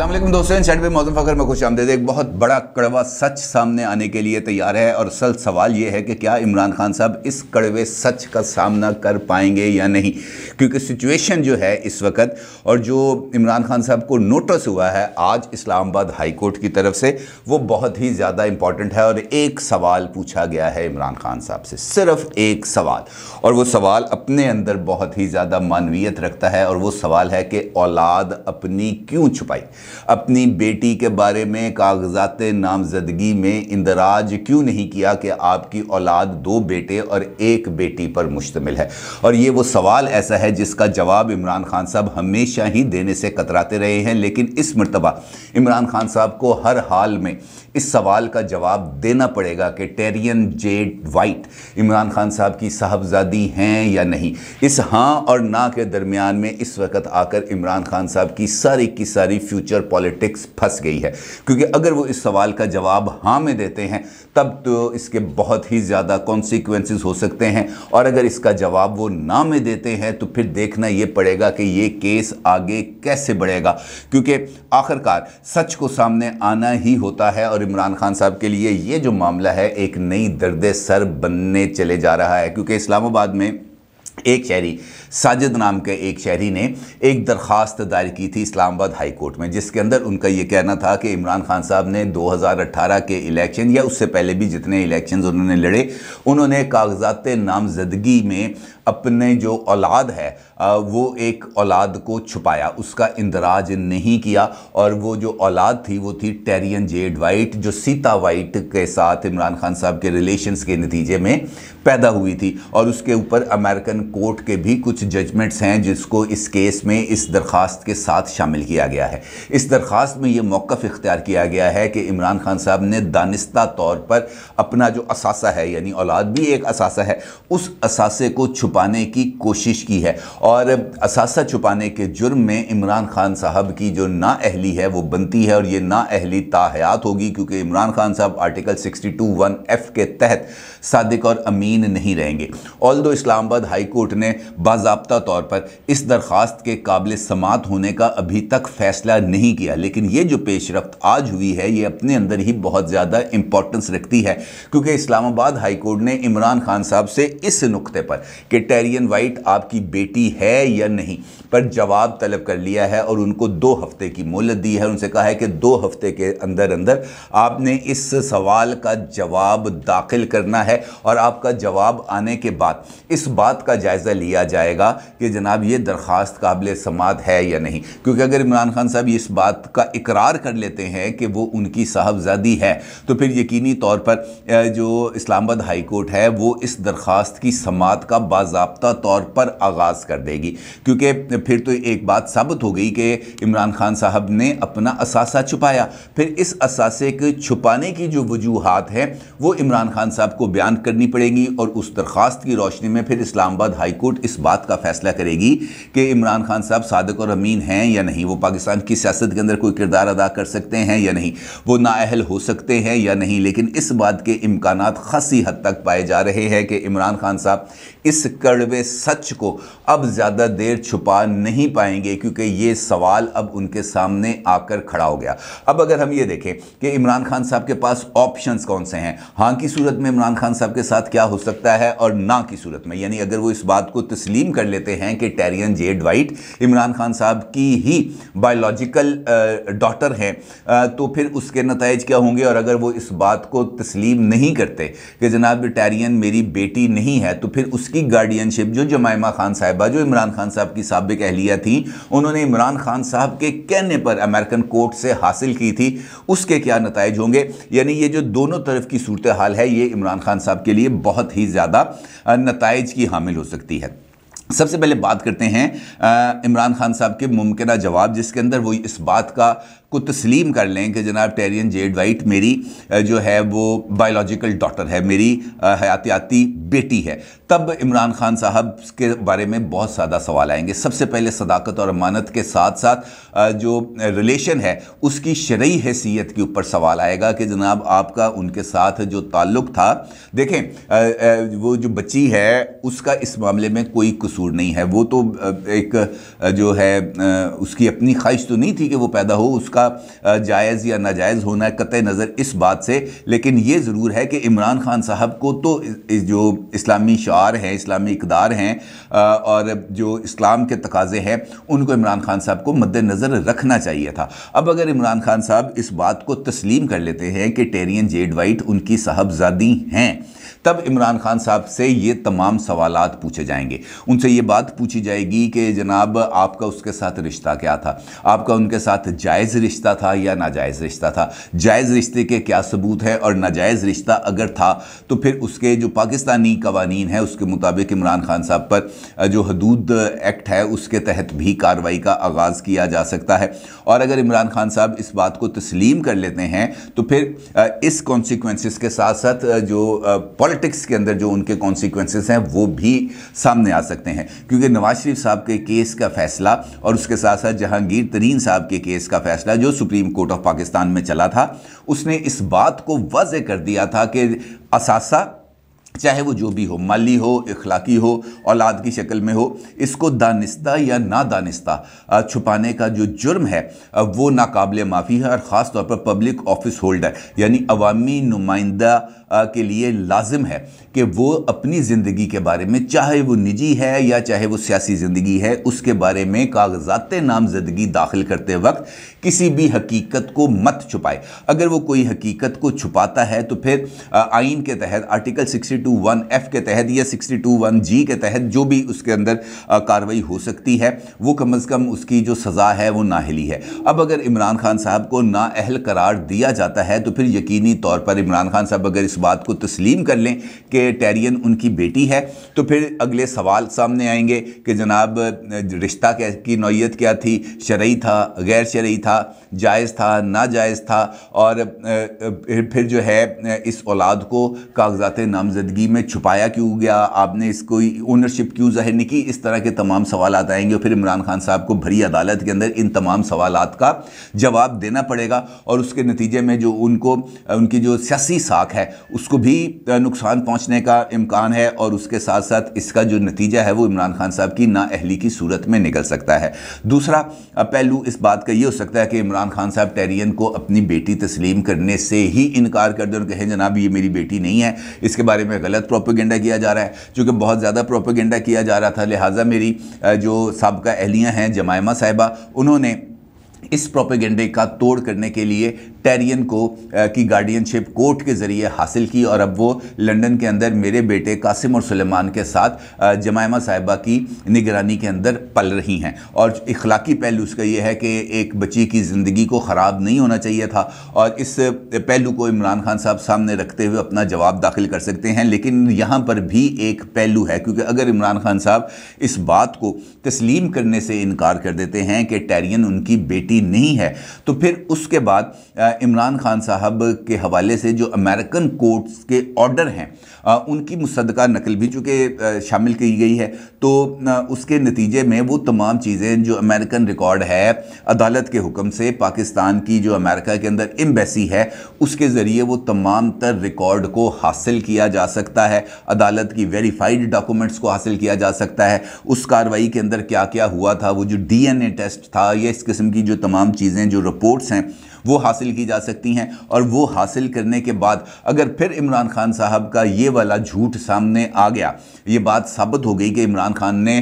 असल दोस्तों in shirt मौजूद फ़खर में खुश आमदेद एक बहुत बड़ा कड़वा सच सामने आने के लिए तैयार है और असल सवाल ये है कि क्या इमरान खान साहब इस कड़वे सच का सामना कर पाएंगे या नहीं क्योंकि सिचुएशन जो है इस वक्त और जो इमरान खान साहब को नोटिस हुआ है आज इस्लामाबाद हाई कोर्ट की तरफ से वो बहुत ही ज़्यादा इम्पॉर्टेंट है और एक सवाल पूछा गया है इमरान खान साहब से सिर्फ एक सवाल और वो सवाल अपने अंदर बहुत ही ज़्यादा मानवीयत रखता है और वो सवाल है कि औलाद अपनी क्यों छुपाई अपनी बेटी के बारे में कागजात नामजदगी में इंदराज क्यों नहीं किया कि आपकी औलाद दो बेटे और एक बेटी पर मुश्तमिल है और ये वो सवाल ऐसा है जिसका जवाब इमरान खान साहब हमेशा ही देने से कतराते रहे हैं लेकिन इस मरतबा इमरान खान साहब को हर हाल में इस सवाल का जवाब देना पड़ेगा कि Tyrian Jade White Imran Khan साहब की साहबजादी हैं या नहीं इस हाँ और ना के दरमियान में इस वक्त आकर इमरान खान साहब की सारी की सारी फ्यूचर पॉलिटिक्स फंस गई है क्योंकि अगर वो इस सवाल का जवाब हाँ में देते हैं तब तो इसके बहुत ही ज़्यादा कॉन्सिक्वेंस हो सकते हैं और अगर इसका जवाब वो ना में देते हैं तो फिर देखना ये पड़ेगा कि ये केस आगे कैसे बढ़ेगा क्योंकि आखिरकार सच को सामने आना ही होता है और और इमरान खान साहब के लिए ये जो मामला है एक नई दर्द सर बनने चले जा रहा है क्योंकि इस्लामाबाद में एक शहरी साजिद नाम के एक शहरी ने एक दरख्वास्त दायर की थी इस्लामाबाद हाई कोर्ट में जिसके अंदर उनका यह कहना था कि इमरान खान साहब ने 2018 के इलेक्शन या उससे पहले भी जितने इलेक्शन उन्होंने लड़े उन्होंने कागजात नामजदगी में अपने जो औलाद है वो एक औलाद को छुपाया उसका इंदराज नहीं किया और वो जो औलाद थी वो थी टेरियन जेड वाइट जो सीता वाइट के साथ इमरान खान साहब के रिलेशंस के नतीजे में पैदा हुई थी और उसके ऊपर अमेरिकन कोर्ट के भी कुछ जजमेंट्स हैं जिसको इस केस में इस दरख्वास्त के साथ शामिल किया गया है इस दरख्वास्त में ये मौक़ इख्तियार किया गया है कि इमरान खान साहब ने दानिस्ता तौर पर अपना जो असासा है यानी औलाद भी एक असासा है उस असासे को छुपाने की कोशिश की है और और असासा छुपाने के जुर्म में इमरान खान साहब की जो ना अहली है वो बनती है और ये ना अहली ताहयात होगी क्योंकि इमरान खान साहब आर्टिकल 62 वन एफ के तहत सादिक और अमीन नहीं रहेंगे ऑल दो इस्लामाबाद हाई कोर्ट ने बाबा तौर पर इस दरख्वास्त के काबिल समात होने का अभी तक फैसला नहीं किया लेकिन ये जो पेशरफ आज हुई है ये अपने अंदर ही बहुत ज़्यादा इंपॉर्टेंस रखती है क्योंकि इस्लामाबाद हाई कोर्ट ने इमरान खान साहब से इस नुकते पर कि टेरियन वाइट आपकी बेटी है है या नहीं पर जवाब तलब कर लिया है और उनको दो हफ्ते की मोहलत दी है उनसे कहा है कि दो हफ्ते के अंदर अंदर आपने इस सवाल का जवाब दाखिल करना है और आपका जवाब आने के बाद इस बात का जायज़ा लिया जाएगा कि जनाब ये दरख्वास्त काबिल समात है या नहीं क्योंकि अगर इमरान खान साहब इस बात का इकरार कर लेते हैं कि वो उनकी साहबजादी है तो फिर यकीनी तौर पर जो इस्लामाबाद हाई कोर्ट है वो इस दरख्वास्त की समात का बाबा तौर पर आगाज़ कर देगी क्योंकि फिर तो एक बात साबित हो गई कि इमरान खान साहब ने अपना असासा छुपाया फिर इस असासे के छुपाने की जो वजूहत है वो इमरान खान साहब को बयान करनी पड़ेगी और उस दरख्वास्त की रोशनी में फिर इस्लामाबाद हाई कोर्ट इस बात का फैसला करेगी कि इमरान खान साहब सादक और अमीन हैं या नहीं वो पाकिस्तान की सियासत के अंदर कोई किरदार अदा कर सकते हैं या नहीं वो नाअहल हो सकते हैं या नहीं लेकिन इस बात के इम्कान खासी हद तक पाए जा रहे हैं कि इमरान खान साहब इस कड़वे सच को अब ज़्यादा देर छुपा नहीं पाएंगे क्योंकि ये सवाल अब उनके सामने आकर खड़ा हो गया अब अगर हम ये देखें कि इमरान खान साहब के पास ऑप्शन कौन से हैं हाँ की सूरत में इमरान खान साहब के साथ क्या हो सकता है और ना की सूरत में यानी अगर वो इस बात को तस्लीम कर लेते हैं कि Tyrian Jade White Imran Khan साहब की ही बायोलॉजिकल डॉटर हैं तो फिर उसके नतज क्या होंगे और अगर वो इस बात को तस्लीम नहीं करते कि जनाब टेरियन मेरी बेटी नहीं है तो फिर उसकी गार्डियनशिप जो जमायमा खान साहिबा जो इमरान खान साहब की सबक अहलिया थी उन्होंने इमरान खान साहब के कहने पर अमेरिकन कोर्ट से हासिल की थी उसके क्या नतज होंगे यानी ये जो दोनों तरफ की सूरत हाल है ये इमरान खान साहब के लिए बहुत ही ज़्यादा नतज की हामिल हो सकती है सबसे पहले बात करते हैं इमरान खान साहब के मुमकिन जवाब जिसके अंदर वो इस बात का को तस्लीम कर लें कि जनाब टेरियन जेड वाइट मेरी जो है वो बायोलॉजिकल डॉटर है मेरी हयातियाती बेटी है तब इमरान खान साहब के बारे में बहुत ज़्यादा सवाल आएंगे सबसे पहले सदाकत और अमानत के साथ साथ जो रिलेशन है उसकी शरय हैसियत के ऊपर सवाल आएगा कि जनाब आपका उनके साथ जो ताल्लुक था देखें वो जो बच्ची है उसका इस मामले में कोई कसूर नहीं है वो तो एक जो है उसकी अपनी ख्वाहिश तो नहीं थी कि वो पैदा हो उसका का जायज़ या नाजायज़ होना कतः नज़र इस बात से लेकिन ये ज़रूर है कि इमरान खान साहब को तो इस जो इस्लामी शार हैं इस्लामी इकदार हैं और जो इस्लाम के तकाजे हैं उनको इमरान खान साहब को मद्दनज़र रखना चाहिए था अब अगर इमरान खान साहब इस बात को तस्लीम कर लेते हैं कि टेरियन जेड वाइट उनकी साहबजादी हैं तब इमरान खान साहब से ये तमाम सवाल पूछे जाएंगे उनसे ये बात पूछी जाएगी कि जनाब आपका उसके साथ रिश्ता क्या था आपका उनके साथ जायज़ रिश्ता था या नाजायज़ रिश्ता था जायज़ रिश्ते के क्या सबूत है और नाजायज़ रिश्ता अगर था तो फिर उसके जो पाकिस्तानी कवानीन है उसके मुताबिक इमरान खान साहब पर जो हदूद एक्ट है उसके तहत भी कार्रवाई का आगाज़ किया जा सकता है और अगर इमरान खान साहब इस बात को तस्लीम कर लेते हैं तो फिर इस कॉन्सिक्वेंसिस के साथ साथ जो पॉलिटिकल पॉलिटिक्स के अंदर जो उनके कॉन्सिक्वेंसेस हैं वो भी सामने आ सकते हैं क्योंकि नवाज शरीफ साहब के केस का फैसला और उसके साथ साथ जहांगीर तरीन साहब के केस का फैसला जो सुप्रीम कोर्ट ऑफ पाकिस्तान में चला था उसने इस बात को वज कर दिया था कि असासा चाहे वो जो भी हो माली हो इखलाकी हो औलाद की शक्ल में हो इसको दानिस्ता या ना दानिस्ता छुपाने का जो जुर्म है वो नाकबले माफ़ी है और ख़ास तौर पर पब्लिक ऑफिस होल्डर यानी अवामी नुमाइंदा के लिए लाजिम है कि वो अपनी ज़िंदगी के बारे में चाहे वो निजी है या चाहे वो सियासी ज़िंदगी है उसके बारे में कागजात नामजदगी दाखिल करते वक्त किसी भी हकीकत को मत छुपाए अगर वो कोई हकीकत को छुपाता है तो फिर आइन के तहत article sixty two one F के तहत या सिक्सटी टू वन जी के तहत जो भी उसके अंदर कार्रवाई हो सकती है वो कम अज़ कम उसकी जो सज़ा है वो नाहली है अब अगर इमरान खान साहब को नाअहल करार दिया जाता है तो फिर यकीनी तौर पर इमरान खान साहब अगर इस बात को तस्लीम कर लें कि टेरियन उनकी बेटी है तो फिर अगले सवाल सामने आएंगे कि जनाब रिश्ता की नौीयत क्या थी शरई था गैर शरई था जायज़ था नाजायज़ था और फिर जो है इस औलाद को कागजात नामजदगी में छुपाया क्यों गया आपने इसको ओनरशिप क्यों जाहिर नहीं की इस तरह के तमाम सवाल आएंगे फिर इमरान खान साहब को भरी अदालत के अंदर इन तमाम सवाल का जवाब देना पड़ेगा और उसके नतीजे में जो उनको उनकी जो सियासी साख है उसको भी नुकसान पहुँचने बचने का इम्कान है और उसके साथ साथ इसका जो नतीजा है वो इमरान खान साहब की नाअहली की सूरत में निकल सकता है दूसरा पहलू इस बात का ये हो सकता है कि इमरान खान साहब टेरियन को अपनी बेटी तस्लीम करने से ही इनकार कर दें और कहें जनाब ये मेरी बेटी नहीं है इसके बारे में गलत प्रोपोगेंडा किया जा रहा है चूँकि बहुत ज़्यादा प्रोपोगेंडा किया जा रहा था लिहाजा मेरी जो सबका अहलियाँ हैं जमायमा साहिबा उन्होंने इस प्रोपेगेंडे का तोड़ करने के लिए टेरियन को uh, की गार्डियनशिप कोर्ट के ज़रिए हासिल की और अब वो लंदन के अंदर मेरे बेटे कासिम और सुलेमान के साथ uh, जमायमा साहिबा की निगरानी के अंदर पल रही हैं और इखलाकी पहलू उसका यह है कि एक बच्ची की ज़िंदगी को ख़राब नहीं होना चाहिए था और इस uh, पहलू को इमरान खान साहब सामने रखते हुए अपना जवाब दाखिल कर सकते हैं लेकिन यहाँ पर भी एक पहलू है क्योंकि अगर इमरान खान साहब इस बात को तस्लीम करने से इनकार कर देते हैं कि टेरियन उनकी बेटी नहीं है तो फिर उसके बाद इमरान खान साहब के हवाले से जो अमेरिकन कोर्ट्स के ऑर्डर हैं उनकी मुसदका नकल भी चूँकि शामिल की गई है तो उसके नतीजे में वो तमाम चीज़ें जो अमेरिकन रिकॉर्ड है अदालत के हुक्म से पाकिस्तान की जो अमेरिका के अंदर एम्बेसी है उसके ज़रिए वो तमाम तर रिकॉर्ड को हासिल किया जा सकता है अदालत की वेरीफाइड डॉक्यूमेंट्स को हासिल किया जा सकता है उस कार्रवाई के अंदर क्या क्या हुआ था वो जो डी टेस्ट था या इस किस्म की जो तमाम चीज़ें जो रिपोर्ट्स हैं वो हासिल की जा सकती हैं और वो हासिल करने के बाद अगर फिर इमरान खान साहब का ये वाला झूठ सामने आ गया ये बात साबित हो गई कि इमरान खान ने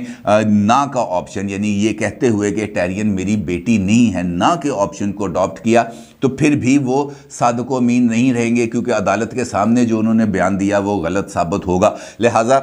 ना का ऑप्शन यानी ये कहते हुए कि टैरियन मेरी बेटी नहीं है ना के ऑप्शन को अडॉप्ट किया तो फिर भी वो सादको अमीन नहीं रहेंगे क्योंकि अदालत के सामने जो उन्होंने बयान दिया वो गलत साबित होगा लिहाजा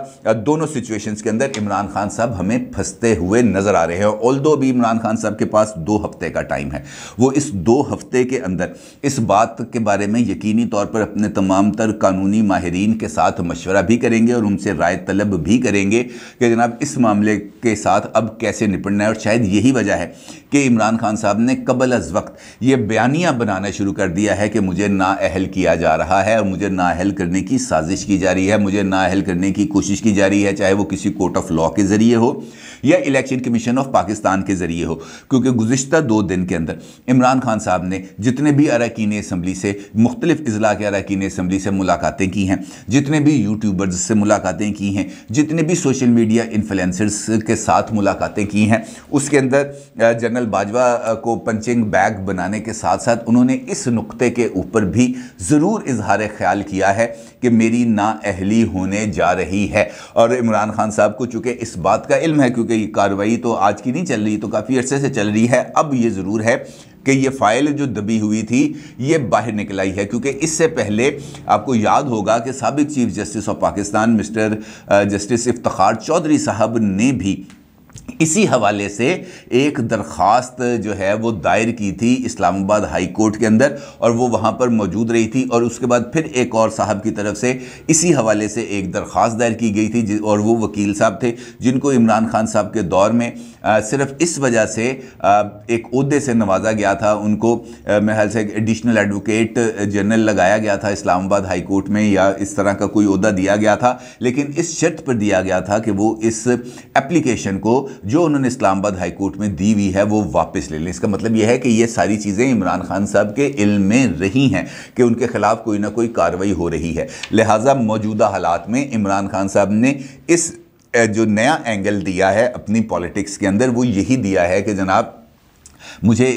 दोनों सिचुएशंस के अंदर इमरान खान साहब हमें फंसते हुए नज़र आ रहे हैं ऑल दो भी इमरान खान साहब के पास दो हफ्ते का टाइम है वो इस दो हफ्ते के अंदर इस बात के बारे में यकीनी तौर पर अपने तमाम तर कानूनी माहरीन के साथ मशवरा भी करेंगे और उनसे राय तलब भी करेंगे कि जनाब इस मामले के साथ अब कैसे निपटना है और शायद यही वजह है कि इमरान खान साहब ने कबल अज वक्त ये बयानिया बनाना शुरू कर दिया है कि मुझे नाअहल किया जा रहा है और मुझे नाअहल करने की साजिश की जा रही है मुझे नाअहल करने की कोशिश की जा रही है चाहे वो किसी कोर्ट ऑफ लॉ के ज़रिए हो या इलेक्शन कमीशन ऑफ पाकिस्तान के ज़रिए हो क्योंकि गुजशत दो दिन के अंदर इमरान खान साहब ने जितने भी अरकान इसम्बली से मुख्तलिफ अजला के अरकान इसम्बली से मुलाकातें की हैं जितने भी यूट्यूबर्स से मुलाकातें की हैं जितने भी सोशल मीडिया इन्फ्लुएंसर्स के साथ मुलाकातें की हैं उसके अंदर जनरल बाजवा को पंचिंग बैग बनाने के साथ साथ उन्होंने इस नुकते के ऊपर भी ज़रूर इजहार ख्याल किया है कि मेरी नाअहली होने जा रही है और इमरान खान साहब को चूँकि इस बात का इल्म है क्योंकि ये कार्रवाई तो आज की नहीं चल रही तो काफ़ी अर्से से चल रही है अब ये ज़रूर है कि ये फाइल जो दबी हुई थी ये बाहर निकल आई है क्योंकि इससे पहले आपको याद होगा कि सबक chief justice of Pakistan mister justice Iftikhar Chaudhry साहब ने भी इसी हवाले से एक दरख्वास्त जो है वो दायर की थी इस्लामाबाद हाई कोर्ट के अंदर और वो वहाँ पर मौजूद रही थी और उसके बाद फिर एक और साहब की तरफ से इसी हवाले से एक दरख्वास्त दायर की गई थी और वो वकील साहब थे जिनको इमरान खान साहब के दौर में आ, सिर्फ इस वजह से आ, एक अहदे से नवाजा गया था उनको महल से एडिशनल एडवोकेट जनरल लगाया गया था इस्लामाबाद हाई कोर्ट में या इस तरह का कोई अहदा दिया गया था लेकिन इस शर्त पर दिया गया था कि वो इस एप्लीकेशन को जो उन्होंने इस्लामाबाद हाईकोर्ट में दी हुई है वो वापस ले लें इसका मतलब यह है कि ये सारी चीज़ें इमरान खान साहब के इल्म में रही हैं कि उनके खिलाफ कोई ना कोई कार्रवाई हो रही है लिहाजा मौजूदा हालात में इमरान खान साहब ने इस जो नया एंगल दिया है अपनी पॉलिटिक्स के अंदर वो यही दिया है कि जनाब मुझे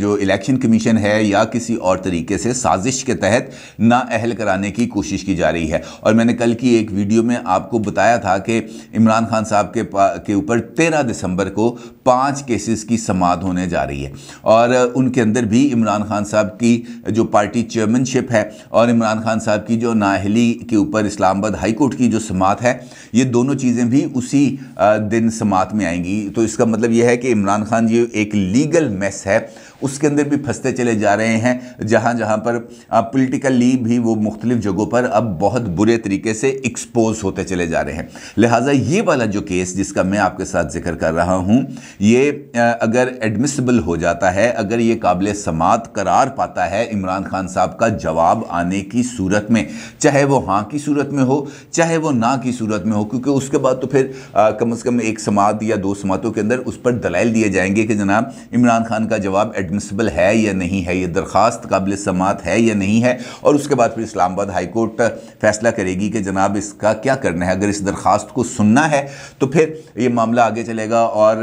जो इलेक्शन कमीशन है या किसी और तरीके से साजिश के तहत नाअहल कराने की कोशिश की जा रही है और मैंने कल की एक वीडियो में आपको बताया था कि इमरान खान साहब के के ऊपर तेरह दिसंबर को पाँच केसेस की समाध होने जा रही है और उनके अंदर भी इमरान खान साहब की जो पार्टी चेयरमैनशिप है और इमरान खान साहब की जो नाहली के ऊपर इस्लामाबाद हाईकोर्ट की जो समात है ये दोनों चीज़ें भी उसी दिन समात में आएंगी तो इसका मतलब यह है कि इमरान खान जी एक लीगल मेस है उसके अंदर भी फंसते चले जा रहे हैं जहाँ जहाँ पर पोलिटिकली भी वो मुख्तलिफ जगहों पर अब बहुत बुरे तरीके से एक्सपोज होते चले जा रहे हैं लिहाजा ये वाला जो केस जिसका मैं आपके साथ जिक्र कर रहा हूँ ये अगर एडमिसबल हो जाता है अगर ये काबिल समात करार पाता है इमरान खान साहब का जवाब आने की सूरत में चाहे वो हाँ की सूरत में हो चाहे वो ना की सूरत में हो क्योंकि उसके बाद तो फिर आ, कम अज़ कम एक समात या दो समातों के अंदर उस पर दलाइल दिए जाएंगे कि जनाब इमरान खान का जवाब एडमिसबल है या नहीं है ये दरख्वास्त काबिल समात है या नहीं है और उसके बाद फिर इस्लामाबाद हाई कोर्ट फैसला करेगी कि जनाब इसका क्या करना है अगर इस दरख्वास्त को सुनना है तो फिर ये मामला आगे चलेगा और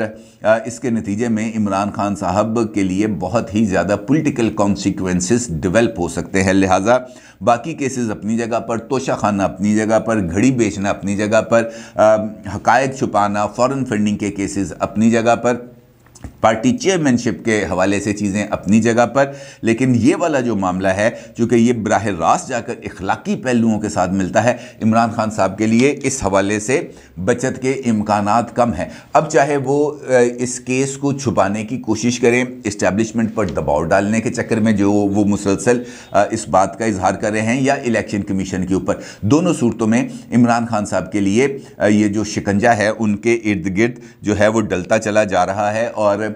इसके नतीजे में इमरान खान साहब के लिए बहुत ही ज़्यादा पोलिटिकल कॉन्सिक्वेंस डिवेल्प हो सकते हैं लिहाजा बाकी केसेस अपनी जगह पर तोशा खाना अपनी जगह पर घड़ी बेचना अपनी जगह पर हकायक छुपाना फ़ॉरन फंडिंग के केसेस अपनी जगह पर पार्टी चेयरमैनशिप के हवाले से चीज़ें अपनी जगह पर लेकिन ये वाला जो मामला है चूँकि ये बरह रास्त जाकर इखलाकी पहलुओं के साथ मिलता है इमरान खान साहब के लिए इस हवाले से बचत के इम्कान कम हैं अब चाहे वो इस केस को छुपाने की कोशिश करें इस्टेबलिशमेंट पर दबाव डालने के चक्कर में जो वो मुसलसल इस बात का इजहार कर रहे हैं या इलेक्शन कमीशन के ऊपर दोनों सूरतों में इमरान खान साहब के लिए ये जो शिकंजा है उनके इर्द गिर्द जो है वो डलता चला जा रहा है और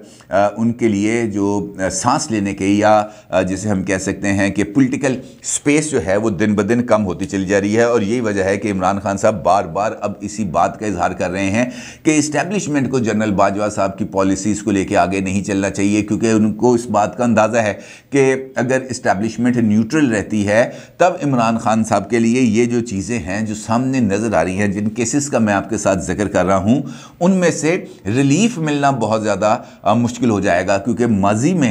उनके लिए जो सांस लेने के या जिसे हम कह सकते हैं कि पॉलिटिकल स्पेस जो है वो दिन ब दिन कम होती चली जा रही है और यही वजह है कि इमरान खान साहब बार बार अब इसी बात का इजहार कर रहे हैं कि इस्टेब्लिशमेंट को जनरल बाजवा साहब की पॉलिसीज़ को लेकर आगे नहीं चलना चाहिए क्योंकि उनको इस बात का अंदाज़ा है कि अगर इस्टेब्लिशमेंट न्यूट्रल रहती है तब इमरान खान साहब के लिए ये जो चीज़ें हैं जो सामने नज़र आ रही हैं जिन केसेस का मैं आपके साथ जिक्र कर रहा हूँ उनमें से रिलीफ मिलना बहुत ज़्यादा मुश्किल हो जाएगा क्योंकि माजी में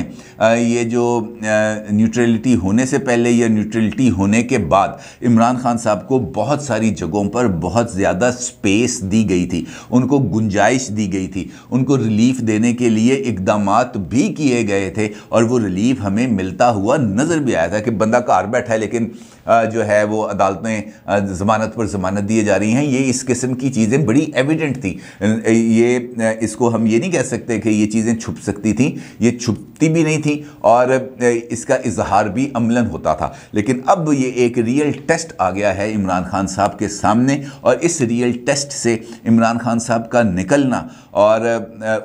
ये जो न्यूट्रलिटी होने से पहले या न्यूट्रलिटी होने के बाद इमरान खान साहब को बहुत सारी जगहों पर बहुत ज़्यादा स्पेस दी गई थी उनको गुंजाइश दी गई थी उनको रिलीफ देने के लिए इकदाम भी किए गए थे और वो रिलीफ हमें मिलता हुआ नज़र भी आया था कि बंदा कार बैठा है लेकिन जो है वो अदालतें ज़मानत पर ज़मानत दिए जा रही हैं ये इस किस्म की चीज़ें बड़ी एविडेंट थी ये इसको हम ये नहीं कह सकते कि ये चीज़ चीज़ें छुप सकती थी ये छुपती भी नहीं थी और इसका इजहार भी अमलन होता था लेकिन अब ये एक रियल टेस्ट आ गया है इमरान खान साहब के सामने और इस रियल टेस्ट से इमरान खान साहब का निकलना और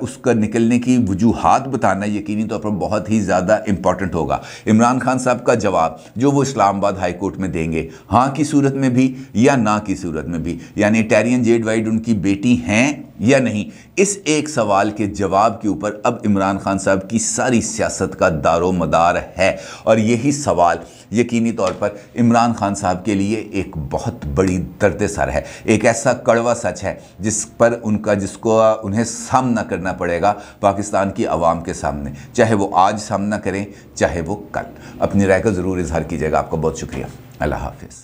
उसका निकलने की वजूहत बताना यकीनी तौर पर बहुत ही ज़्यादा इम्पॉर्टेंट होगा इमरान खान साहब का जवाब जो वो इस्लामाबाद हाई कोर्ट में देंगे हाँ की सूरत में भी या ना की सूरत में भी यानी टेरियन जेड वाइड उनकी बेटी हैं या नहीं इस एक सवाल के जवाब के ऊपर पर अब इमरान खान साहब की सारी सियासत का दारो मदार है और यही सवाल यकीनी तौर पर इमरान खान साहब के लिए एक बहुत बड़ी दर्द सर है एक ऐसा कड़वा सच है जिस पर उनका जिसको उन्हें सामना करना पड़ेगा पाकिस्तान की आवाम के सामने चाहे वो आज सामना करें चाहे वो कल अपनी राय का ज़रूर इजहार कीजिएगा आपका बहुत शुक्रिया अल्लाह हाफिज़